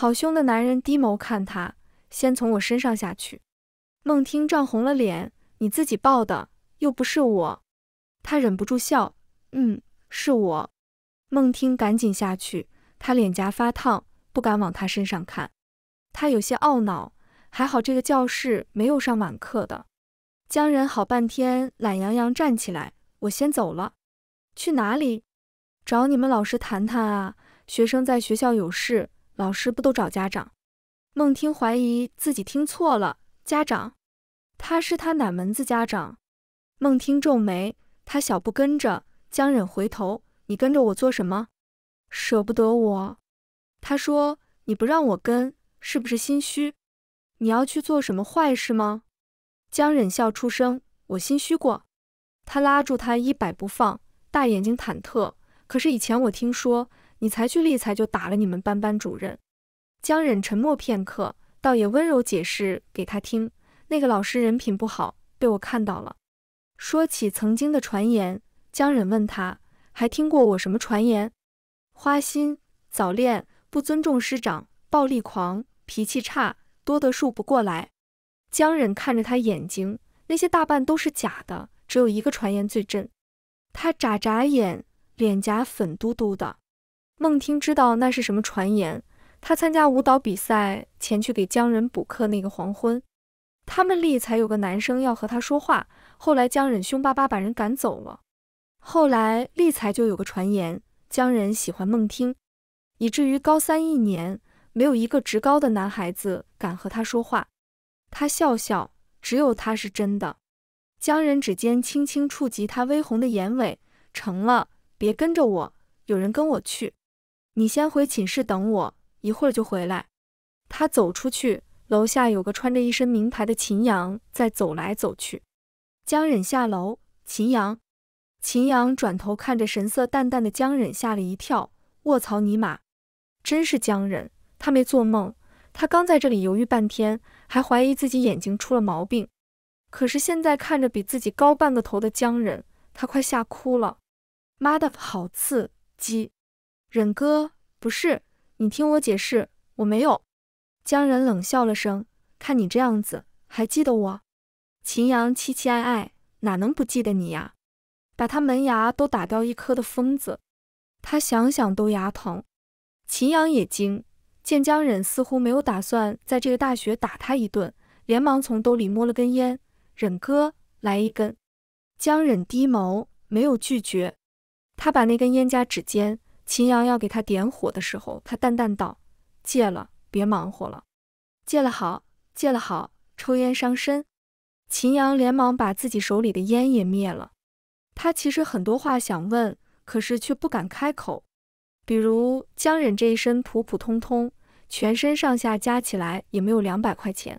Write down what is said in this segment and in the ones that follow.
好凶的男人低眸看他，先从我身上下去。孟听涨红了脸，你自己抱的又不是我。他忍不住笑，嗯，是我。孟听赶紧下去，他脸颊发烫，不敢往他身上看。他有些懊恼，还好这个教室没有上晚课的。江仁好半天懒洋洋站起来，我先走了。去哪里？找你们老师谈谈啊，学生在学校有事。老师不都找家长？孟听怀疑自己听错了。家长，他是他哪门子家长？孟听皱眉，他小步跟着江忍回头，你跟着我做什么？舍不得我？他说你不让我跟，是不是心虚？你要去做什么坏事吗？江忍笑出声，我心虚过。他拉住他衣摆不放，大眼睛忐忑。可是以前我听说。你才去立才就打了你们班班主任，江忍沉默片刻，倒也温柔解释给他听。那个老师人品不好，被我看到了。说起曾经的传言，江忍问他还听过我什么传言？花心、早恋、不尊重师长、暴力狂、脾气差，多得数不过来。江忍看着他眼睛，那些大半都是假的，只有一个传言最真。他眨眨眼，脸颊粉嘟嘟的。孟听知道那是什么传言。他参加舞蹈比赛前去给江忍补课，那个黄昏，他们立才有个男生要和他说话，后来江忍凶巴巴把人赶走了。后来立才就有个传言，江忍喜欢孟听，以至于高三一年没有一个职高的男孩子敢和他说话。他笑笑，只有他是真的。江忍指尖轻轻触及他微红的眼尾，成了，别跟着我，有人跟我去。你先回寝室等我，一会儿就回来。他走出去，楼下有个穿着一身名牌的秦阳在走来走去。江忍下楼，秦阳。秦阳转头看着神色淡淡的江忍，吓了一跳。卧槽尼玛，真是江忍！他没做梦，他刚在这里犹豫半天，还怀疑自己眼睛出了毛病。可是现在看着比自己高半个头的江忍，他快吓哭了。妈的，好刺激！忍哥，不是你听我解释，我没有。江忍冷笑了声，看你这样子，还记得我？秦阳期期爱爱，哪能不记得你呀？把他门牙都打掉一颗的疯子，他想想都牙疼。秦阳也惊，见江忍似乎没有打算在这个大学打他一顿，连忙从兜里摸了根烟，忍哥来一根。江忍低眸，没有拒绝，他把那根烟夹指尖。秦阳要给他点火的时候，他淡淡道：“戒了，别忙活了。戒了好，戒了好，抽烟伤身。”秦阳连忙把自己手里的烟也灭了。他其实很多话想问，可是却不敢开口。比如江忍这一身普普通通，全身上下加起来也没有两百块钱。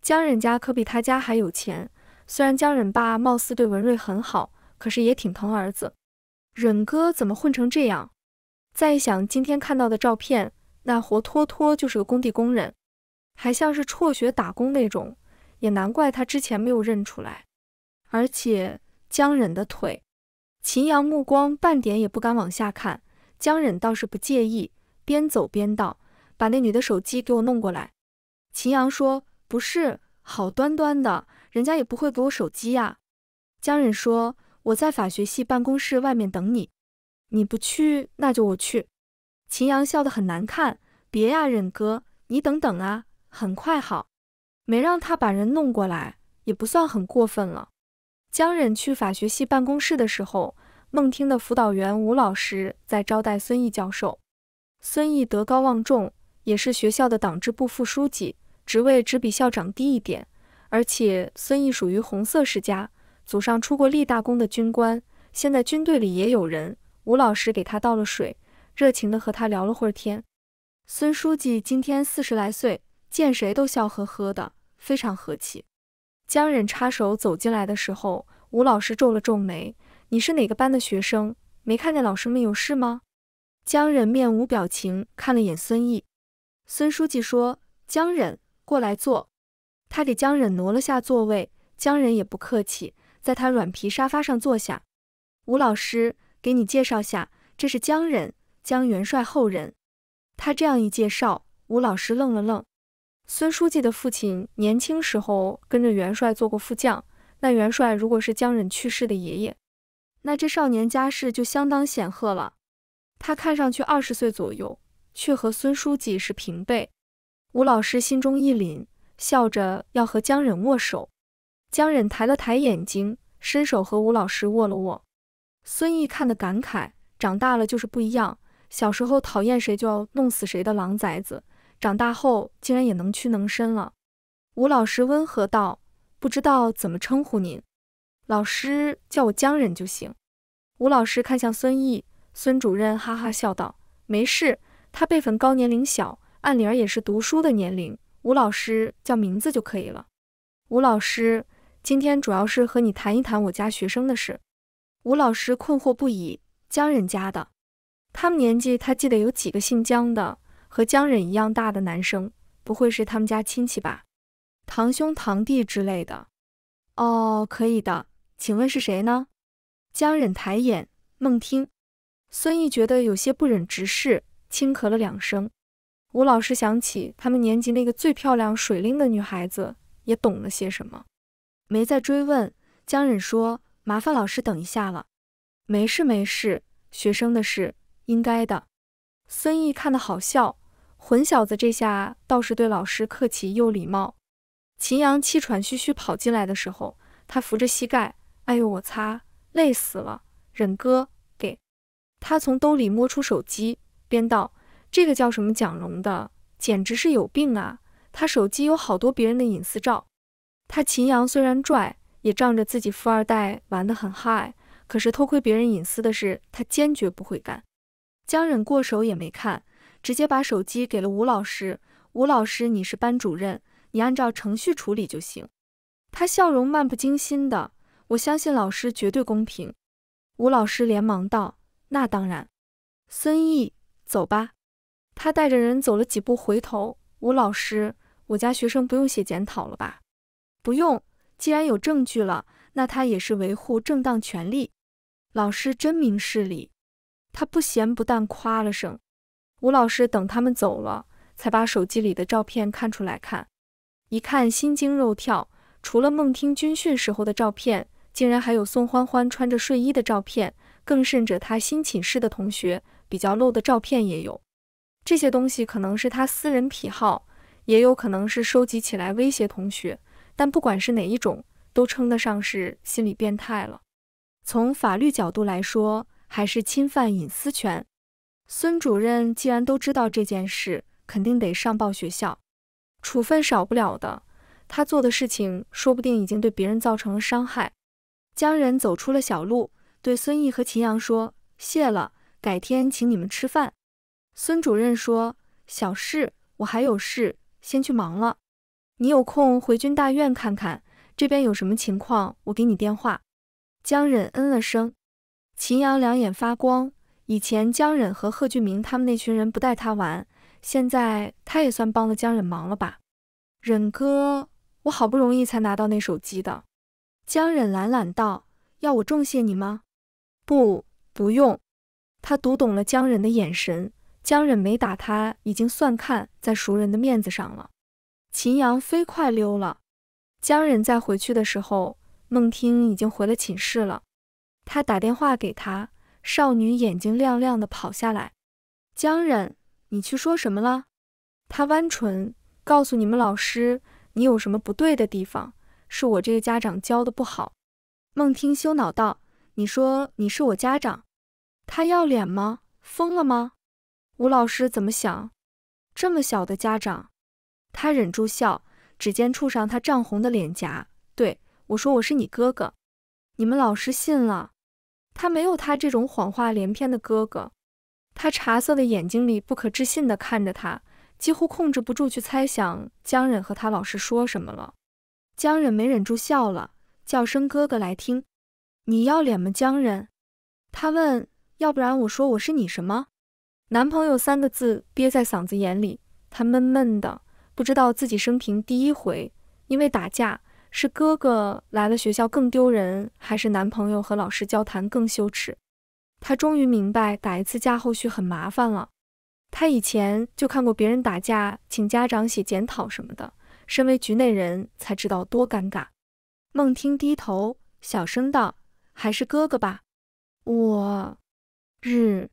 江忍家可比他家还有钱。虽然江忍爸貌似对文瑞很好，可是也挺疼儿子。忍哥怎么混成这样？再一想，今天看到的照片，那活脱脱就是个工地工人，还像是辍学打工那种，也难怪他之前没有认出来。而且江忍的腿，秦阳目光半点也不敢往下看。江忍倒是不介意，边走边道：“把那女的手机给我弄过来。”秦阳说：“不是，好端端的，人家也不会给我手机呀。”江忍说：“我在法学系办公室外面等你。”你不去，那就我去。秦阳笑得很难看。别呀，忍哥，你等等啊，很快好。没让他把人弄过来，也不算很过分了。江忍去法学系办公室的时候，梦听的辅导员吴老师在招待孙毅教授。孙毅德高望重，也是学校的党支部副书记，职位只比校长低一点。而且孙毅属于红色世家，祖上出过立大功的军官，现在军队里也有人。吴老师给他倒了水，热情地和他聊了会儿天。孙书记今天四十来岁，见谁都笑呵呵的，非常和气。江忍插手走进来的时候，吴老师皱了皱眉：“你是哪个班的学生？没看见老师们有事吗？”江忍面无表情，看了眼孙毅。孙书记说：“江忍，过来坐。”他给江忍挪了下座位，江忍也不客气，在他软皮沙发上坐下。吴老师。给你介绍下，这是江忍，江元帅后人。他这样一介绍，吴老师愣了愣。孙书记的父亲年轻时候跟着元帅做过副将，那元帅如果是江忍去世的爷爷，那这少年家世就相当显赫了。他看上去二十岁左右，却和孙书记是平辈。吴老师心中一凛，笑着要和江忍握手。江忍抬了抬眼睛，伸手和吴老师握了握。孙毅看得感慨，长大了就是不一样。小时候讨厌谁就要弄死谁的狼崽子，长大后竟然也能屈能伸了。吴老师温和道：“不知道怎么称呼您，老师叫我江忍就行。”吴老师看向孙毅，孙主任哈哈笑道：“没事，他辈分高，年龄小，按理儿也是读书的年龄。吴老师叫名字就可以了。”吴老师今天主要是和你谈一谈我家学生的事。吴老师困惑不已。江忍家的，他们年纪他记得有几个姓江的，和江忍一样大的男生，不会是他们家亲戚吧？堂兄堂弟之类的。哦，可以的。请问是谁呢？江忍抬眼，孟听。孙毅觉得有些不忍直视，轻咳了两声。吴老师想起他们年级那个最漂亮水灵的女孩子，也懂了些什么，没再追问。江忍说。麻烦老师等一下了，没事没事，学生的事应该的。孙毅看的好笑，混小子这下倒是对老师客气又礼貌。秦阳气喘吁吁跑进来的时候，他扶着膝盖，哎呦我擦，累死了！忍哥，给他从兜里摸出手机，边道：“这个叫什么蒋荣的，简直是有病啊！他手机有好多别人的隐私照。他秦阳虽然拽。”也仗着自己富二代玩得很 high，可是偷窥别人隐私的事他坚决不会干。江忍过手也没看，直接把手机给了吴老师。吴老师，你是班主任，你按照程序处理就行。他笑容漫不经心的，我相信老师绝对公平。吴老师连忙道：“那当然。”孙毅，走吧。他带着人走了几步，回头：“吴老师，我家学生不用写检讨了吧？”“不用。”既然有证据了，那他也是维护正当权利。老师真明事理，他不咸不淡夸了声。吴老师等他们走了，才把手机里的照片看出来看，一看心惊肉跳。除了梦听军训时候的照片，竟然还有宋欢欢穿着睡衣的照片，更甚者他新寝室的同学比较露的照片也有。这些东西可能是他私人癖好，也有可能是收集起来威胁同学。但不管是哪一种，都称得上是心理变态了。从法律角度来说，还是侵犯隐私权。孙主任既然都知道这件事，肯定得上报学校，处分少不了的。他做的事情，说不定已经对别人造成了伤害。江人走出了小路，对孙毅和秦阳说：“谢了，改天请你们吃饭。”孙主任说：“小事，我还有事，先去忙了。”你有空回军大院看看，这边有什么情况，我给你电话。江忍嗯了声。秦阳两眼发光，以前江忍和贺俊明他们那群人不带他玩，现在他也算帮了江忍忙了吧？忍哥，我好不容易才拿到那手机的。江忍懒懒道：“要我重谢你吗？”“不，不用。”他读懂了江忍的眼神，江忍没打他，已经算看在熟人的面子上了。秦阳飞快溜了。江忍在回去的时候，孟听已经回了寝室了。他打电话给他，少女眼睛亮亮的跑下来。江忍，你去说什么了？他弯唇，告诉你们老师，你有什么不对的地方，是我这个家长教的不好。孟听羞恼道：“你说你是我家长，他要脸吗？疯了吗？吴老师怎么想？这么小的家长？”他忍住笑，指尖触上他涨红的脸颊，对我说：“我是你哥哥。”你们老师信了？他没有他这种谎话连篇的哥哥。他茶色的眼睛里不可置信地看着他，几乎控制不住去猜想江忍和他老师说什么了。江忍没忍住笑了，叫声哥哥来听。你要脸吗，江忍？他问。要不然我说我是你什么？男朋友三个字憋在嗓子眼里，他闷闷的。不知道自己生平第一回，因为打架是哥哥来了学校更丢人，还是男朋友和老师交谈更羞耻？他终于明白，打一次架后续很麻烦了。他以前就看过别人打架，请家长写检讨什么的，身为局内人才知道多尴尬。孟听低头小声道：“还是哥哥吧。”我日，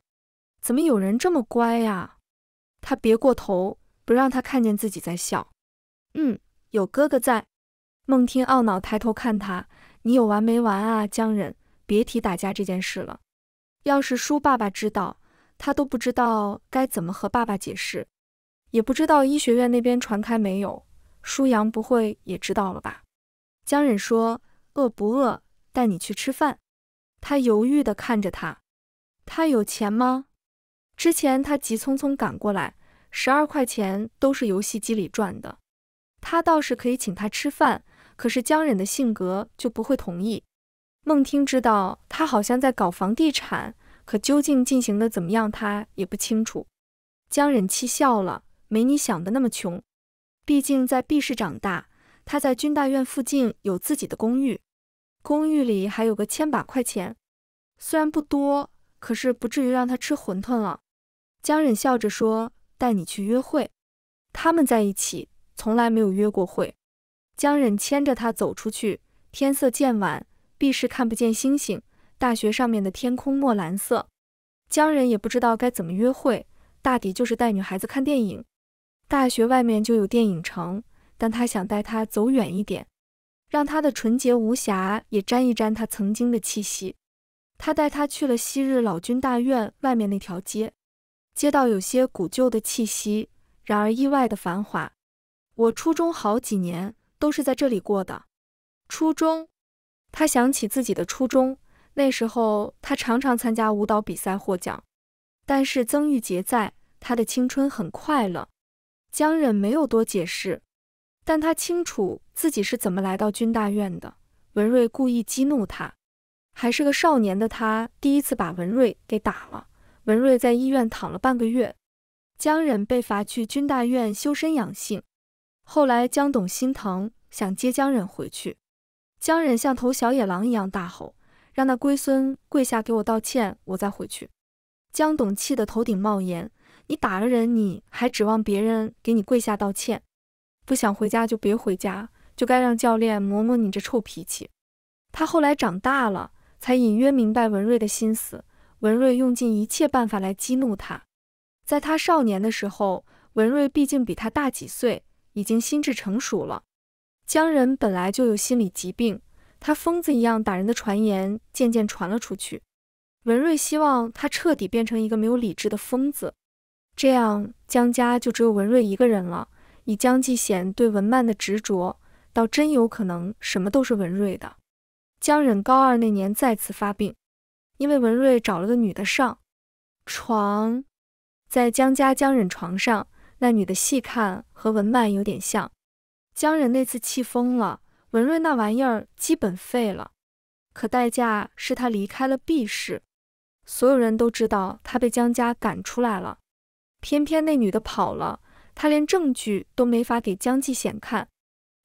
怎么有人这么乖呀？他别过头。不让他看见自己在笑。嗯，有哥哥在。孟听懊恼抬头看他，你有完没完啊？江忍，别提打架这件事了。要是舒爸爸知道，他都不知道该怎么和爸爸解释，也不知道医学院那边传开没有。舒阳不会也知道了吧？江忍说：“饿不饿？带你去吃饭。”他犹豫的看着他，他有钱吗？之前他急匆匆赶过来。十二块钱都是游戏机里赚的，他倒是可以请他吃饭，可是江忍的性格就不会同意。孟听知道他好像在搞房地产，可究竟进行的怎么样，他也不清楚。江忍气笑了，没你想的那么穷，毕竟在 B 市长大，他在军大院附近有自己的公寓，公寓里还有个千把块钱，虽然不多，可是不至于让他吃馄饨了。江忍笑着说。带你去约会，他们在一起从来没有约过会。江忍牵着他走出去，天色渐晚，必是看不见星星。大学上面的天空墨蓝色，江忍也不知道该怎么约会，大抵就是带女孩子看电影。大学外面就有电影城，但他想带她走远一点，让她的纯洁无瑕也沾一沾他曾经的气息。他带她去了昔日老军大院外面那条街。街道有些古旧的气息，然而意外的繁华。我初中好几年都是在这里过的。初中，他想起自己的初中，那时候他常常参加舞蹈比赛获奖。但是曾玉洁在，他的青春很快乐。江忍没有多解释，但他清楚自己是怎么来到军大院的。文瑞故意激怒他，还是个少年的他第一次把文瑞给打了。文瑞在医院躺了半个月，江忍被罚去军大院修身养性。后来江董心疼，想接江忍回去。江忍像头小野狼一样大吼：“让那龟孙跪下给我道歉，我再回去。”江董气得头顶冒烟：“你打了人，你还指望别人给你跪下道歉？不想回家就别回家，就该让教练磨磨你这臭脾气。”他后来长大了，才隐约明白文瑞的心思。文瑞用尽一切办法来激怒他。在他少年的时候，文瑞毕竟比他大几岁，已经心智成熟了。江忍本来就有心理疾病，他疯子一样打人的传言渐渐传了出去。文瑞希望他彻底变成一个没有理智的疯子，这样江家就只有文瑞一个人了。以江继贤对文曼的执着，倒真有可能什么都是文瑞的。江忍高二那年再次发病。因为文瑞找了个女的上床，在江家江忍床上，那女的细看和文曼有点像。江忍那次气疯了，文瑞那玩意儿基本废了，可代价是他离开了 B 市，所有人都知道他被江家赶出来了。偏偏那女的跑了，他连证据都没法给江继显看。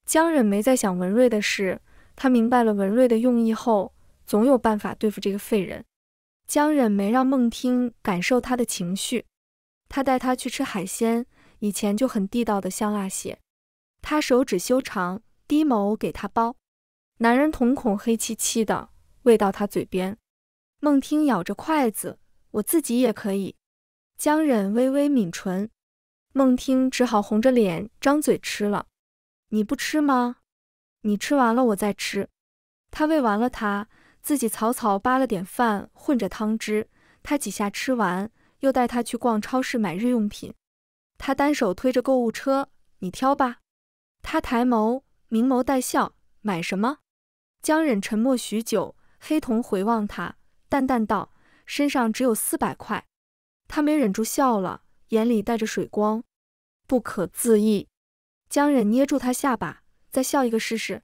江忍没再想文瑞的事，他明白了文瑞的用意后。总有办法对付这个废人。江忍没让孟听感受他的情绪，他带他去吃海鲜，以前就很地道的香辣蟹。他手指修长，低眸给他剥。男人瞳孔黑漆漆的，喂到他嘴边。孟听咬着筷子，我自己也可以。江忍微微抿唇，孟听只好红着脸张嘴吃了。你不吃吗？你吃完了我再吃。他喂完了他。自己草草扒了点饭，混着汤汁，他几下吃完，又带他去逛超市买日用品。他单手推着购物车，你挑吧。他抬眸，明眸带笑，买什么？江忍沉默许久，黑瞳回望他，淡淡道：“身上只有四百块。”他没忍住笑了，眼里带着水光，不可自抑。江忍捏住他下巴，再笑一个试试。